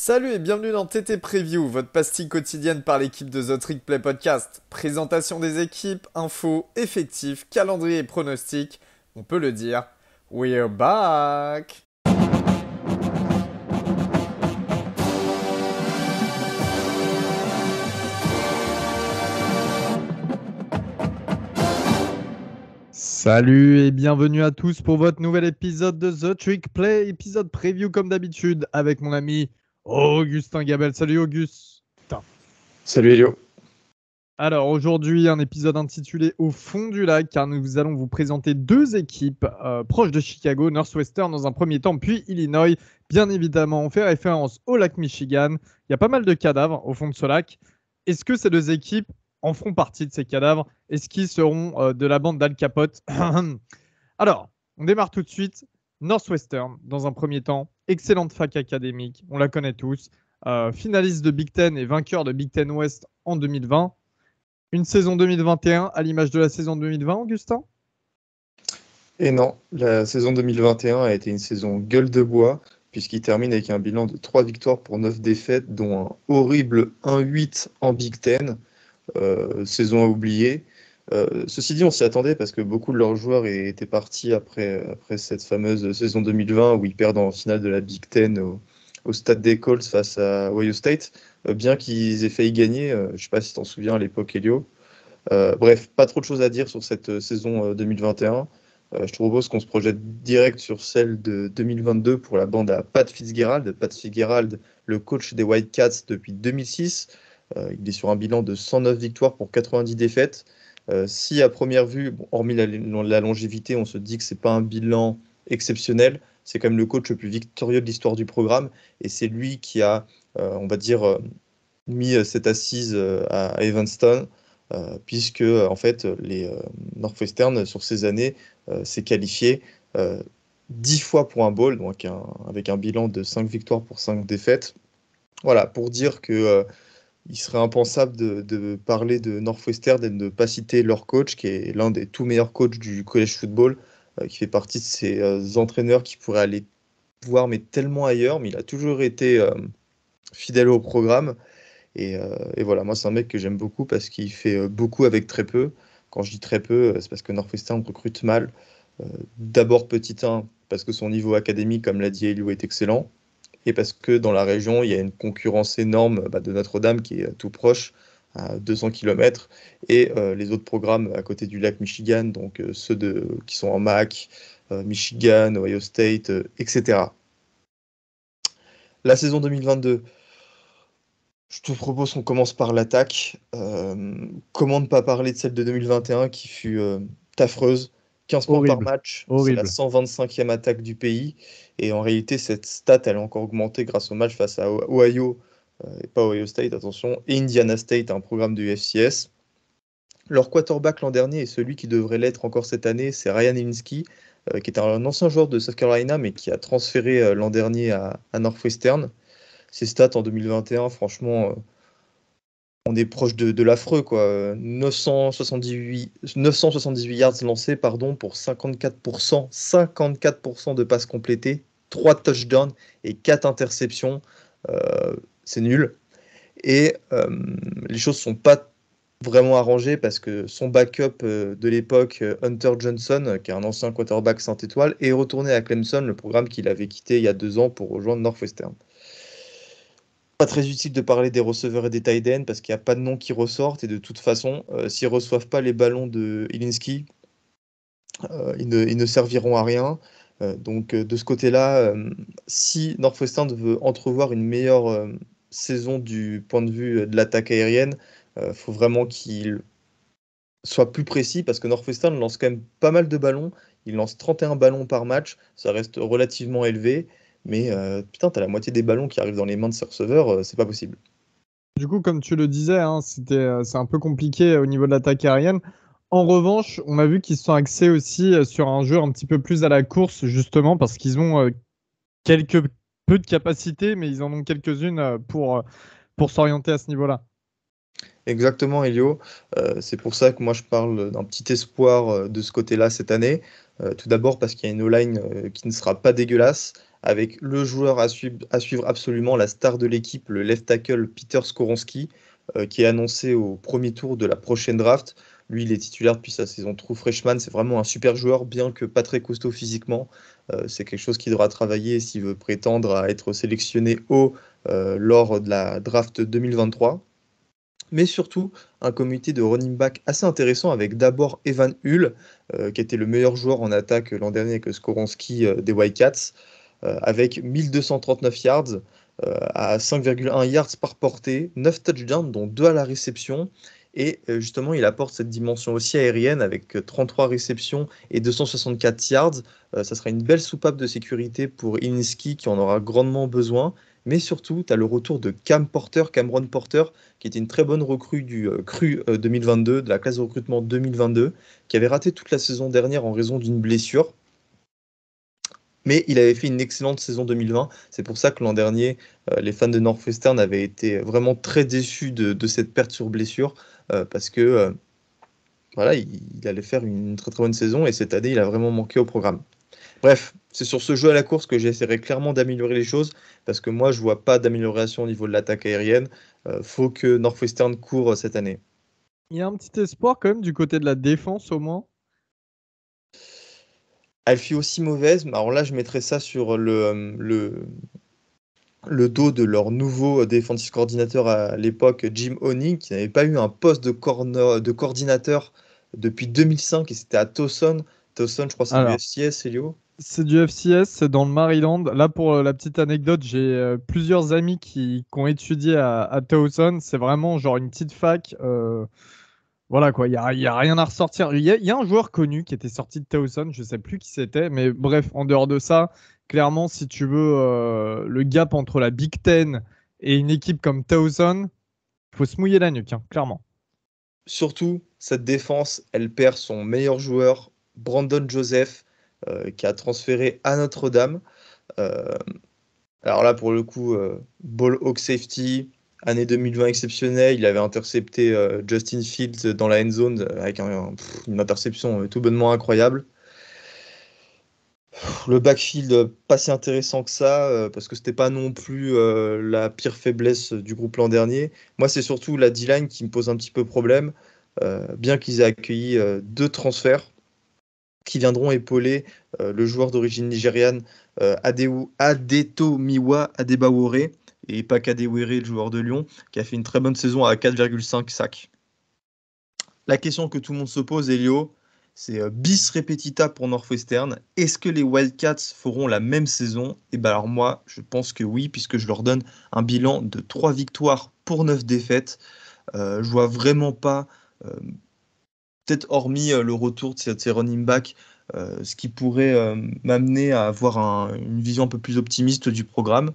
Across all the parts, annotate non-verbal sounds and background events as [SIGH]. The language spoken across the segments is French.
Salut et bienvenue dans TT Preview, votre pastille quotidienne par l'équipe de The Trick Play Podcast. Présentation des équipes, infos, effectifs, calendrier et pronostics. On peut le dire, we're back! Salut et bienvenue à tous pour votre nouvel épisode de The Trick Play, épisode preview comme d'habitude avec mon ami Augustin Gabel. Salut Augustin Salut Elio. Alors aujourd'hui, un épisode intitulé Au fond du lac, car nous allons vous présenter deux équipes euh, proches de Chicago, Northwestern dans un premier temps, puis Illinois. Bien évidemment, on fait référence au lac Michigan. Il y a pas mal de cadavres au fond de ce lac. Est-ce que ces deux équipes en feront partie de ces cadavres Est-ce qu'ils seront euh, de la bande d'Al Capote [CLEARS THROAT] Alors, on démarre tout de suite Northwestern, dans un premier temps, excellente fac académique, on la connaît tous. Euh, finaliste de Big Ten et vainqueur de Big Ten West en 2020. Une saison 2021 à l'image de la saison 2020, Augustin Et eh non, la saison 2021 a été une saison gueule de bois, puisqu'il termine avec un bilan de 3 victoires pour 9 défaites, dont un horrible 1-8 en Big Ten, euh, saison à oublier. Euh, ceci dit, on s'y attendait parce que beaucoup de leurs joueurs étaient partis après, cette fameuse saison 2020 où ils perdent en finale de la Big Ten au, stade des Colts face à Ohio State, euh, bien qu'ils aient failli gagner. Euh, je ne sais pas si tu t'en souviens à l'époque, Elio. bref, pas trop de choses à dire sur cette saison 2021. je te propose qu'on se projette direct sur celle de 2022 pour la bande à Pat Fitzgerald. Pat Fitzgerald, le coach des Wildcats depuis 2006. il est sur un bilan de 109 victoires pour 90 défaites. Euh, si à première vue, hormis la, longévité, on se dit que c'est pas un bilan exceptionnel, c'est quand même le coach le plus victorieux de l'histoire du programme et c'est lui qui a, euh, on va dire, euh, mis cette assise à Evanston. puisque en fait les Northwestern sur ces années s'est qualifié 10 fois pour un bowl, donc avec un bilan de 5 victoires pour cinq défaites. Voilà, pour dire que il serait impensable de, parler de Northwestern et de ne pas citer leur coach, qui est l'un des tout meilleurs coachs du college football, euh, qui fait partie de ces euh, entraîneurs qui pourraient aller voir mais tellement ailleurs, mais il a toujours été euh, fidèle au programme. Et, voilà, moi c'est un mec que j'aime beaucoup parce qu'il fait beaucoup avec très peu. Quand je dis très peu, c'est parce que Northwestern recrute mal. D'abord petit 1, parce que son niveau académique, comme l'a dit Elio, est excellent parce que dans la région, il y a une concurrence énorme bah, de Notre-Dame qui est euh, tout proche, à 200 km, et euh, les autres programmes à côté du lac Michigan, donc euh, ceux qui sont en MAC, Michigan, Ohio State, etc. La saison 2022. Je te propose qu'on commence par l'attaque. comment ne pas parler de celle de 2021 qui fut affreuse 15 points par match, c'est la 125e attaque du pays. Et en réalité, cette stat, elle a encore augmenté grâce au match face à Ohio, euh, et pas Ohio State, attention, et Indiana State, un programme du FCS. Leur quarterback l'an dernier et celui qui devrait l'être encore cette année, c'est Ryan Ilinski, euh, qui est un ancien joueur de South Carolina, mais qui a transféré euh, l'an dernier à, à, Northwestern. Ses stats en 2021, franchement, on est proche de, l'affreux. quoi. 978, yards lancés pardon, pour 54%, 54% de passes complétées, 3 touchdowns et 4 interceptions. Euh, c'est nul. Et euh, les choses sont pas vraiment arrangées parce que son backup euh, de l'époque, Hunter Johnson, qui est un ancien quarterback Saint-Étoile, est retourné à Clemson, le programme qu'il avait quitté il y a deux ans pour rejoindre Northwestern pas très utile de parler des receveurs et des tight parce qu'il n'y a pas de nom qui ressortent et de toute façon, euh, s'ils ne reçoivent pas les ballons de Ilinski, euh, ils, ne, serviront à rien. Euh, donc de ce côté-là, si Northwestern veut entrevoir une meilleure saison du point de vue de l'attaque aérienne, il faut vraiment qu'il soit plus précis parce que Northwestern lance quand même pas mal de ballons. Il lance 31 ballons par match, ça reste relativement élevé. Mais euh, putain, t'as la moitié des ballons qui arrivent dans les mains de ce receveur, euh, c'est pas possible. Du coup, comme tu le disais, hein, c'était, euh, c'est un peu compliqué euh, au niveau de l'attaque aérienne. En revanche, on a vu qu'ils se sont axés aussi sur un jeu un petit peu plus à la course, justement, parce qu'ils ont quelques peu de capacités, mais ils en ont quelques-unes pour, pour s'orienter à ce niveau-là. Exactement, Elio. c'est pour ça que moi je parle d'un petit espoir de ce côté-là cette année. tout d'abord parce qu'il y a une O-line qui ne sera pas dégueulasse avec le joueur à, suivre, absolument, la star de l'équipe, le left tackle Peter Skoronski, euh, qui est annoncé au premier tour de la prochaine draft. Lui, il est titulaire depuis sa saison true freshman. C'est vraiment un super joueur, bien que pas très costaud physiquement. Euh, c'est quelque chose qu'il devra travailler s'il veut prétendre à être sélectionné haut euh, lors de la draft 2023. Mais surtout, un comité de running back assez intéressant avec d'abord Evan Hull, qui était le meilleur joueur en attaque l'an dernier que Skoronski des White Cats, euh, avec 1239 yards euh, à 5,1 yards par portée, 9 touchdowns, dont 2 à la réception. Et euh, justement, il apporte cette dimension aussi aérienne avec 33 réceptions et 264 yards. ça sera une belle soupape de sécurité pour Ineski, qui en aura grandement besoin. Mais surtout, tu as le retour de Cam Porter, Cameron Porter, qui était une très bonne recrue du CRU 2022, de la classe de recrutement 2022, qui avait raté toute la saison dernière en raison d'une blessure mais il avait fait une excellente saison 2020. C'est pour ça que l'an dernier, euh, les fans de Northwestern avaient été vraiment très déçus de, cette perte sur blessure, euh, parce que euh, voilà, il, allait faire une très très bonne saison, et cette année, il a vraiment manqué au programme. Bref, c'est sur ce jeu à la course que j'essaierai clairement d'améliorer les choses parce que moi je vois pas d'amélioration au niveau de l'attaque aérienne. faut que Northwestern court cette année. Il y a un petit espoir quand même du côté de la défense au moins. Elle fut aussi mauvaise. Alors là, je mettrais ça sur euh, le, le, dos de leur nouveau défensif coordinateur à l'époque, Jim Honing, qui n'avait pas eu un poste de, coordinateur depuis 2005 et c'était à Towson. Towson, je crois, c'est du FCS, Elio c'est du FCS, c'est dans le Maryland. Là, pour euh, la petite anecdote, j'ai euh, plusieurs amis qui, ont étudié à, Towson. C'est vraiment genre une petite fac. Voilà quoi, il n'y a, y a, rien à ressortir. Il y, a un joueur connu qui était sorti de Towson, je ne sais plus qui c'était, mais bref, en dehors de ça, clairement, si tu veux, euh, le gap entre la Big Ten et une équipe comme Towson, il faut se mouiller la nuque, hein, clairement. Surtout, cette défense, elle perd son meilleur joueur, Brandon Joseph, euh, qui a transféré à Notre-Dame. Euh, alors là, pour le coup, ball hawk safety, année 2020 exceptionnelle. Il avait intercepté euh, Justin Fields dans la end zone euh, avec une interception euh, tout bonnement incroyable. Le backfield, pas si intéressant que ça, parce que ce n'était pas non plus la pire faiblesse du groupe l'an dernier. Moi, c'est surtout la D-line qui me pose un petit peu problème, bien qu'ils aient accueilli deux transferts qui viendront épauler le joueur d'origine nigériane Adeto Miwa Adebawore, et de le joueur de Lyon, qui a fait une très bonne saison à 4,5 sacs. La question que tout le monde se pose, Elio, c'est euh, bis repetita pour Northwestern. Est-ce que les Wildcats feront la même saison Et eh bien alors moi, je pense que oui, puisque je leur donne un bilan de 3 victoires pour 9 défaites. Euh, je vois vraiment pas, euh, peut-être hormis le retour de ces running backs, euh, ce qui pourrait euh, m'amener à avoir une vision un peu plus optimiste du programme.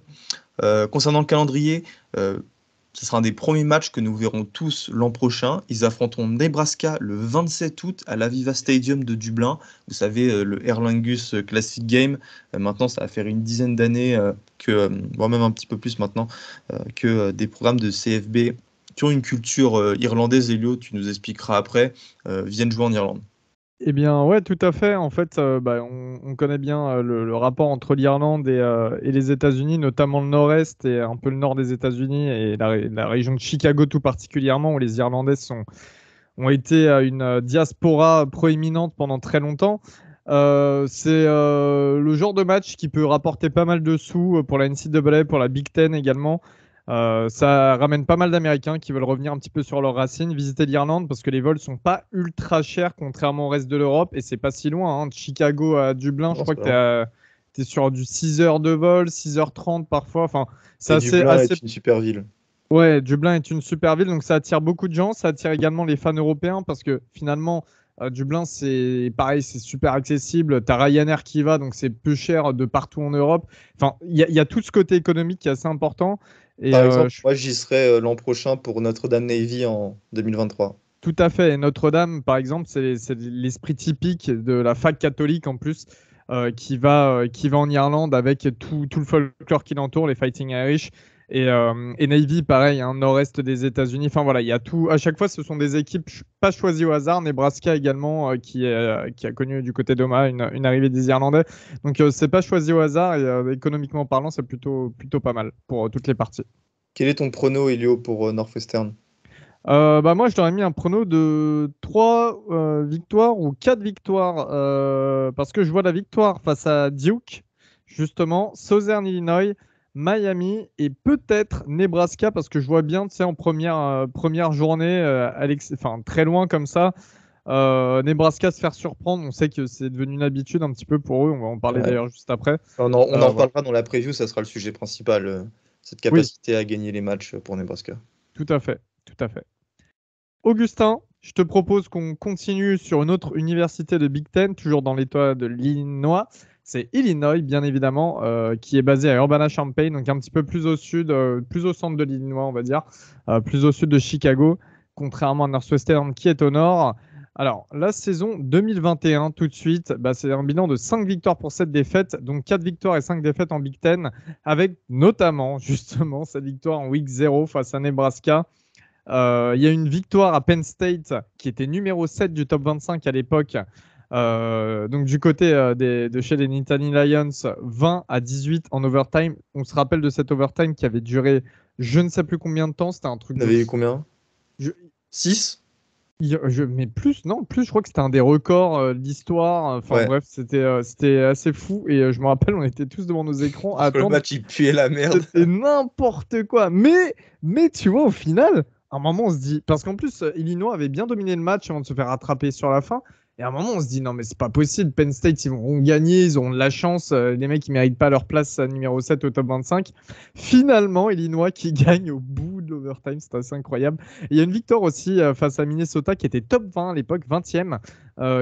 Euh, concernant le calendrier, ce sera un des premiers matchs que nous verrons tous l'an prochain. Ils affronteront Nebraska le 27 août à l'Aviva Stadium de Dublin. Vous savez, le Erlangus Classic Game. Maintenant, ça va faire une dizaine d'années, que, voire même un petit peu plus maintenant, que des programmes de CFB qui ont une culture irlandaise. Elio, tu nous expliqueras après, viennent jouer en Irlande. Eh bien, ouais, tout à fait. En fait, euh, bah, on, connaît bien euh, le, rapport entre l'Irlande euh, et, les États-Unis, notamment le nord-est et un peu le nord des États-Unis et la, région de Chicago tout particulièrement, où les Irlandais sont, ont été une diaspora proéminente pendant très longtemps. c'est le genre de match qui peut rapporter pas mal de sous pour la NCAA, pour la Big Ten également. Euh, ça ramène pas mal d'Américains qui veulent revenir un petit peu sur leurs racines, visiter l'Irlande parce que les vols sont pas ultra chers contrairement au reste de l'Europe et c'est pas si loin. De hein. Chicago à Dublin, je crois que tu es sur du 6 heures de vol, 6h30 parfois. Enfin, c'est assez, Dublin est une super ville. Ouais, Dublin est une super ville donc ça attire beaucoup de gens. Ça attire également les fans européens parce que finalement, euh, Dublin, c'est pareil, c'est super accessible. Tu as Ryanair qui va, donc c'est plus cher de partout en Europe. Enfin, il y, a tout ce côté économique qui est assez important. Par euh, exemple, je... moi, j'y serai euh, l'an prochain pour Notre-Dame Navy en 2023. Tout à fait. Notre-Dame, par exemple, c'est l'esprit typique de la fac catholique en plus. qui, va, qui va en Irlande avec tout le folklore qui l'entoure, les Fighting Irish, euh, et, Navy, pareil, hein, nord-est des États-Unis. Enfin voilà, il y a tout. À chaque fois, ce sont des équipes pas choisies au hasard. Nebraska également, euh, euh, qui, a connu du côté d'Oma une, arrivée des Irlandais. Donc c'est pas choisi au hasard. Et économiquement parlant, c'est plutôt, plutôt pas mal pour toutes les parties. Quel est ton prono, Elio, pour Northwestern bah moi, je t'aurais mis un prono de 3 victoires ou 4 victoires parce que je vois la victoire face à Duke, justement, Southern Illinois, Miami et peut-être Nebraska parce que je vois bien, tu sais, en première, euh, première journée, euh, Alex, enfin très loin comme ça, euh, Nebraska se faire surprendre. On sait que c'est devenu une habitude un petit peu pour eux. On va en parler d'ailleurs juste après. On en, on reparlera dans la preview, ça sera le sujet principal, cette capacité à gagner les matchs pour Nebraska. Tout à fait, tout à fait. Augustin, je te propose qu'on continue sur une autre université de Big Ten, toujours dans l'état de l'Illinois c'est Illinois, bien évidemment, euh, qui est basé à Urbana-Champaign, donc un petit peu plus au sud, euh, plus au centre de l'Illinois, on va dire, euh, plus au sud de Chicago, contrairement à Northwestern qui est au nord. Alors, la saison 2021, tout de suite, bah, c'est un bilan de 5 victoires pour 7 défaites, donc 4 victoires et 5 défaites en Big Ten, avec notamment, [LAUGHS] justement, cette victoire en Week 0 face à Nebraska. Il y a une victoire à Penn State, qui était numéro 7 du top 25 à l'époque, euh, donc du côté euh, de chez les Nittany Lions, 20 à 18 en overtime. On se rappelle de cet overtime qui avait duré je ne sais plus combien de temps. C'était un truc. Vous combien 6 je... mais plus, non, plus, je crois que c'était un des records euh, d'histoire. Enfin bref, c'était c'était assez fou. Et je me rappelle, on était tous devant nos écrans à attendre. Le match, il puait la merde. n'importe quoi. Mais, mais tu vois, au final, à un moment, on se dit. Parce qu'en plus, Illinois avait bien dominé le match avant de se faire rattraper sur la fin. Et à un moment, on se dit non, mais c'est pas possible. Penn State, ils vont gagner, ils ont de la chance. Euh, les mecs, ils méritent pas leur place euh, numéro 7 au top 25. Finalement, Illinois qui [LAUGHS] gagne au bout de l'overtime, c'est assez incroyable. il y a une victoire aussi euh, face à Minnesota qui était top 20 à l'époque, 20e,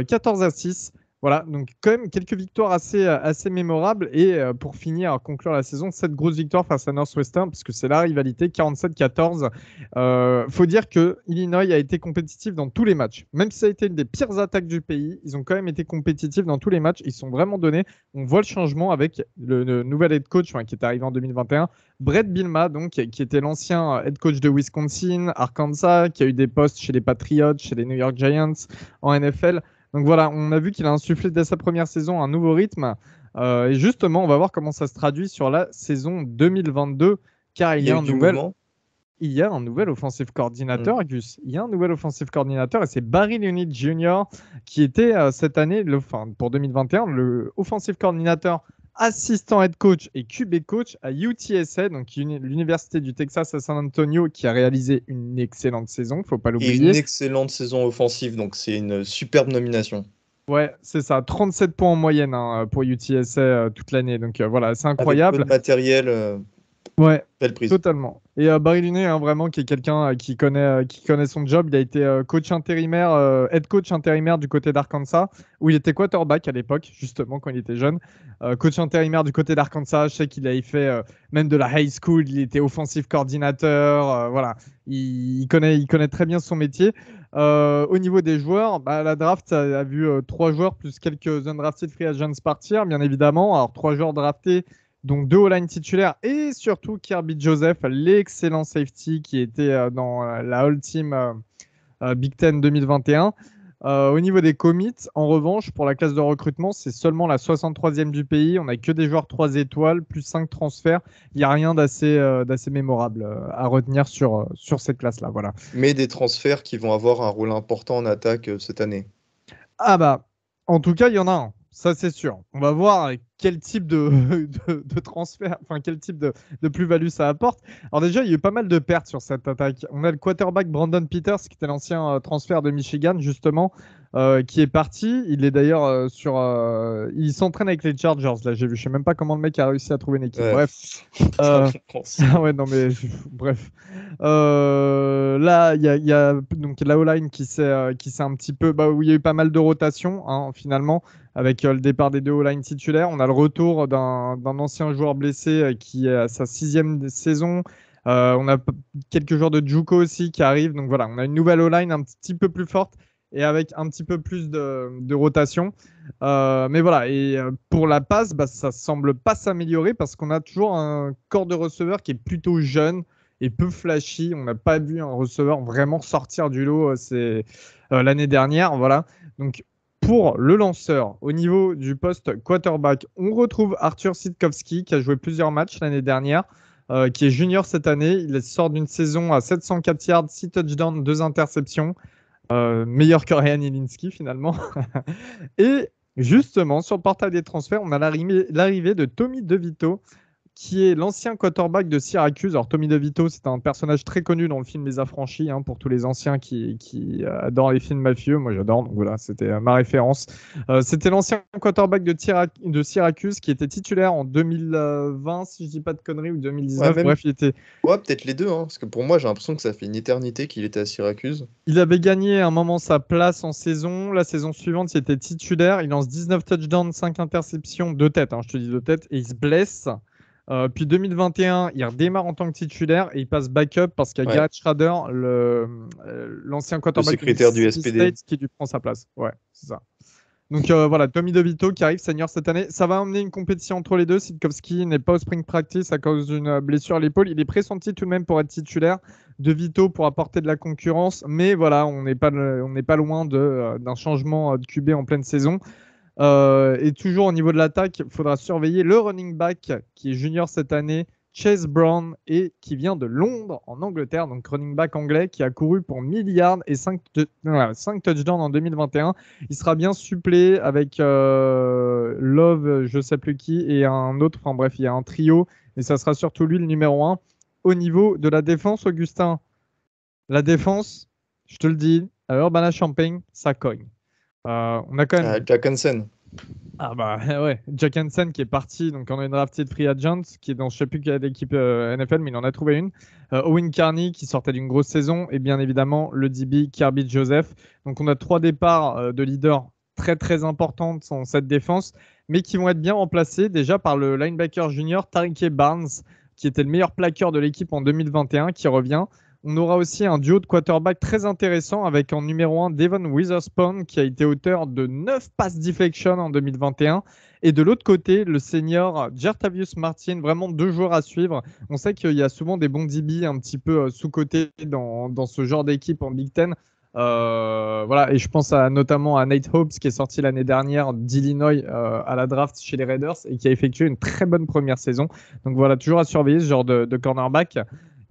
14 à 6. Voilà, donc quand même quelques victoires assez, euh, assez mémorables. Et euh, pour finir, conclure la saison, cette grosse victoire face à Northwestern, parce que c'est la rivalité, 47-14. Euh, faut dire que Illinois a été compétitif dans tous les matchs. Même si ça a été une des pires attaques du pays, ils ont quand même été compétitifs dans tous les matchs. Ils sont vraiment donnés. On voit le changement avec le, nouvel head coach qui est arrivé en 2021, Brett Bilma, donc, qui était l'ancien euh, head coach de Wisconsin, Arkansas, qui a eu des postes chez les Patriots, chez les New York Giants, en NFL. Donc voilà, on a vu qu'il a insufflé dès sa première saison un nouveau rythme. Euh, et justement, on va voir comment ça se traduit sur la saison 2022, car il, y a, un nouvel. un nouvel offensive coordinateur, mm. Gus. Il y a un nouvel offensive coordinateur et c'est Barry Leonid Jr. qui était euh, cette année, le, pour 2021, le offensive coordinateur assistant head coach et QB coach à UTSA, donc l'université du Texas à San Antonio, qui a réalisé une excellente saison, faut pas l'oublier. Une excellente saison offensive, donc c'est une superbe nomination. Ouais, c'est ça, 37 points en moyenne hein, pour UTSA euh, toute l'année, donc euh, voilà, c'est incroyable. matériel. Euh, Ouais, totalement. Et euh, Barry Luné, hein, vraiment, qui est quelqu'un euh, qui, connaît, euh, qui connaît son job. Il a été coach intérimaire, head coach intérimaire du côté d'Arkansas, où il était quarterback à l'époque, justement, quand il était jeune. coach intérimaire du côté d'Arkansas, je sais qu'il a fait même de la high school, il était offensive coordinateur. voilà, il, connaît, il connaît très bien son métier. au niveau des joueurs, bah, la draft a, vu trois joueurs plus quelques undrafted free agents partir, bien évidemment. Alors, trois joueurs draftés donc deux all titulaires et surtout Kirby Joseph, l'excellent safety qui était euh, dans euh, la All Team euh, Big Ten 2021. au niveau des commits, en revanche, pour la classe de recrutement, c'est seulement la 63e du pays. On n'a que des joueurs 3 étoiles, plus 5 transferts. Il n'y a rien d'assez mémorable à retenir sur, sur cette classe-là. Voilà. Mais des transferts qui vont avoir un rôle important en attaque cette année. Ah bah, en tout cas, il y en a un. Ça, c'est sûr. On va voir hein, quel type [LAUGHS] de, transfert, enfin, quel type de, plus-value ça apporte. Alors, déjà, il y a eu pas mal de pertes sur cette attaque. On a le quarterback Brandon Peters, qui était l'ancien euh, transfert de Michigan, justement, euh, qui est parti. Il est d'ailleurs euh, sur. il s'entraîne avec les Chargers, là, j'ai vu. Je sais même pas comment le mec a réussi à trouver une équipe. Bref. [LAUGHS] [LAUGHS] Ah ouais, non, mais. Bref. là, il y a, donc la O-line qui s'est un petit peu. Bah, où il y a eu pas mal de rotations, hein, finalement avec euh, le départ des deux all-line titulaires. On a le retour d'un ancien joueur blessé euh, qui est à sa sixième saison. Euh, on a quelques joueurs de Juco aussi qui arrivent. Donc voilà, on a une nouvelle all-line un petit peu plus forte et avec un petit peu plus de, rotation. mais voilà, et pour la passe, bah, ça semble pas s'améliorer parce qu'on a toujours un corps de receveur qui est plutôt jeune et peu flashy. On n'a pas vu un receveur vraiment sortir du lot C'est l'année dernière. Voilà. Donc pour le lanceur, au niveau du poste quarterback, on retrouve Arthur Sitkowski qui a joué plusieurs matchs l'année dernière, euh, qui est junior cette année. Il sort d'une saison à 704 yards, 6 touchdowns, 2 interceptions. Euh, meilleur que Ryan Ilinski finalement. [LAUGHS] Et justement, sur le portail des transferts, on a l'arrivée de Tommy DeVito, qui est l'ancien quarterback de Syracuse. Alors, Tommy DeVito, c'est un personnage très connu dans le film Les Affranchis, hein, pour tous les anciens qui, qui euh, adorent les films mafieux. Moi, j'adore, donc voilà, c'était euh, ma référence. Euh, c'était l'ancien quarterback de, de, Syracuse qui était titulaire en 2020, si je dis pas de conneries, ou 2019. Ouais, Bref, il était. Ouais, peut-être les deux, hein, parce que pour moi, j'ai l'impression que ça fait une éternité qu'il était à Syracuse. Il avait gagné à un moment sa place en saison. La saison suivante, il était titulaire. Il lance 19 touchdowns, 5 interceptions, 2 têtes, hein, je te dis 2 têtes, et il se blesse. Euh, puis 2021, il redémarre en tant que titulaire et il passe backup parce qu'il y a ouais. Schrader, euh, l'ancien euh, secrétaire du SPD, States qui lui prend sa place. Ouais, c'est ça. Donc euh, voilà, Tommy DeVito qui arrive senior cette année. Ça va amener une compétition entre les deux. Sitkovski n'est pas au spring practice à cause d'une blessure à l'épaule. Il est pressenti tout de même pour être titulaire. de Vito pour apporter de la concurrence. Mais voilà, on n'est pas, pas loin d'un changement de QB en pleine saison. Euh, et toujours au niveau de l'attaque, il faudra surveiller le running back qui est junior cette année, Chase Brown, et qui vient de Londres, en Angleterre, donc running back anglais qui a couru pour 1 yards et 5, touchdowns en 2021. Il sera bien supplé avec euh, Love, je sais plus qui, et un autre, enfin bref, il y a un trio, et ça sera surtout lui le numéro 1. Au niveau de la défense, Augustin, la défense, je te le dis, à Urbana Champagne, ça cogne on a quand même. Ah, Jack Ah bah [LAUGHS] ouais, Jack qui est parti, donc on a une drafted free agent, qui est dans je sais plus quelle équipe euh, NFL, mais il en a trouvé une. Euh, Owen Carney qui sortait d'une grosse saison, et bien évidemment le DB Kirby Joseph. Donc on a trois départs euh, de leaders très très importantes dans cette défense, mais qui vont être bien remplacés déjà par le linebacker junior Tariq Barnes, qui était le meilleur plaqueur de l'équipe en 2021, qui revient. On aura aussi un duo de quarterback très intéressant avec en numéro 1 Devon Witherspoon qui a été auteur de 9 passes deflection en 2021. Et de l'autre côté, le senior Jertavius Martin, vraiment deux joueurs à suivre. On sait qu'il y a souvent des bons DB un petit peu euh, sous-cotés dans, ce genre d'équipe en Big Ten. Euh, voilà, et je pense notamment à Nate Hobbs qui est sorti l'année dernière d'Illinois euh, à la draft chez les Raiders et qui a effectué une très bonne première saison. Donc voilà, toujours à surveiller ce genre de, de cornerback.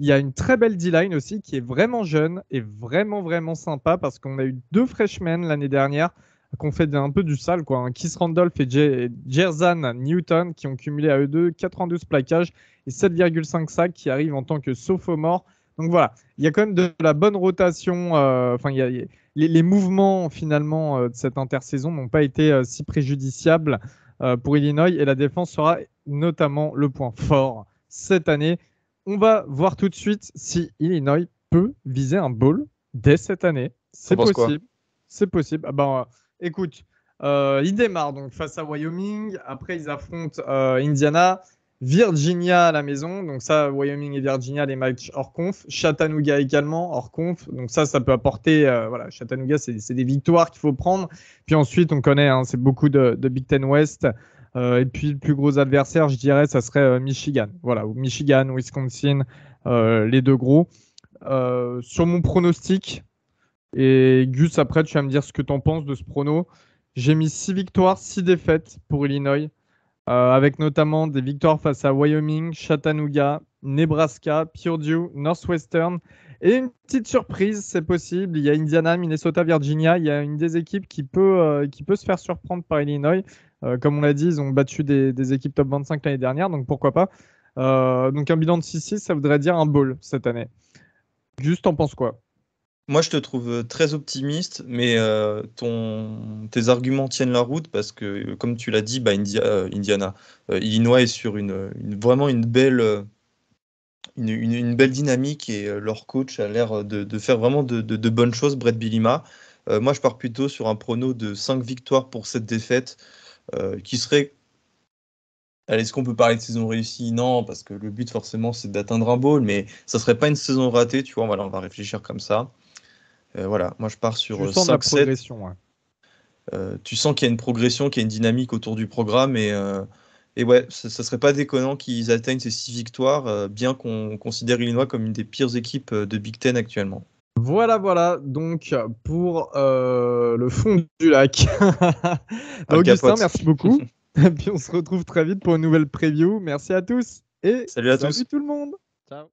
Il y a une très belle D-line aussi qui est vraiment jeune et vraiment, vraiment sympa parce qu'on a eu deux freshmen l'année dernière qu'on fait un peu du sale. Quoi, hein. Randolph et Jerzan Newton qui ont cumulé à eux deux 92 plaquages et 7,5 sacs qui arrivent en tant que sophomore. Donc voilà, il y a quand même de la bonne rotation. Euh, enfin, les, mouvements finalement euh, de cette intersaison n'ont pas été euh, si préjudiciables pour Illinois et la défense sera notamment le point fort cette année. On va voir tout de suite si Illinois peut viser un bowl dès cette année. C'est possible. C'est possible. Ah ben, euh, écoute, euh, ils démarrent donc face à Wyoming. Après, ils affrontent euh, Indiana, Virginia à la maison. Donc ça, Wyoming et Virginia, les matchs hors conf. Chattanooga également hors conf. Donc ça, ça peut apporter. Euh, voilà, Chattanooga, c'est des victoires qu'il faut prendre. Puis ensuite, on connaît, hein, c'est beaucoup de, de, Big Ten West. Euh, et puis le plus gros adversaire, je dirais, ça serait euh, Michigan. Voilà, ou Michigan, Wisconsin, euh, les deux gros. sur mon pronostic, et Gus, après, tu vas me dire ce que tu en penses de ce prono. J'ai mis 6 victoires, 6 défaites pour Illinois, avec notamment des victoires face à Wyoming, Chattanooga, Nebraska, Purdue, Northwestern. Et une petite surprise, c'est possible. Il y a Indiana, Minnesota, Virginia. Il y a une des équipes qui peut, qui peut se faire surprendre par Illinois. Euh, comme on l'a dit, ils ont battu des, équipes top 25 l'année dernière, donc pourquoi pas. Euh, donc un bilan de 6-6, ça voudrait dire un bowl cette année. Juste, t'en penses quoi Moi, je te trouve euh, très optimiste, mais ton, tes arguments tiennent la route parce que, comme tu l'as dit, bah, Indiana, Illinois est sur une, vraiment une belle. Une, belle dynamique et leur coach a l'air de, faire vraiment de, bonnes choses, Brett Bilima. moi, je pars plutôt sur un prono de 5 victoires pour cette défaite euh, qui serait Allez, est-ce qu'on peut parler de saison réussie Non, parce que le but forcément c'est d'atteindre un bowl, mais ça serait pas une saison ratée, tu vois. Voilà, on va réfléchir comme ça. Euh, voilà, moi je pars sur tu euh, sens Ouais. tu sens qu'il y a une progression, qu'il y a une dynamique autour du programme et, et ouais, ça, serait pas déconnant qu'ils atteignent ces six victoires, bien qu'on considère Illinois comme une des pires équipes de Big Ten actuellement. Voilà, voilà, donc pour euh, le fond du lac. [LAUGHS] Augustin, merci beaucoup. [LAUGHS] Et puis on se retrouve très vite pour une nouvelle preview. Merci à tous et salut à salut tout le monde. Ciao.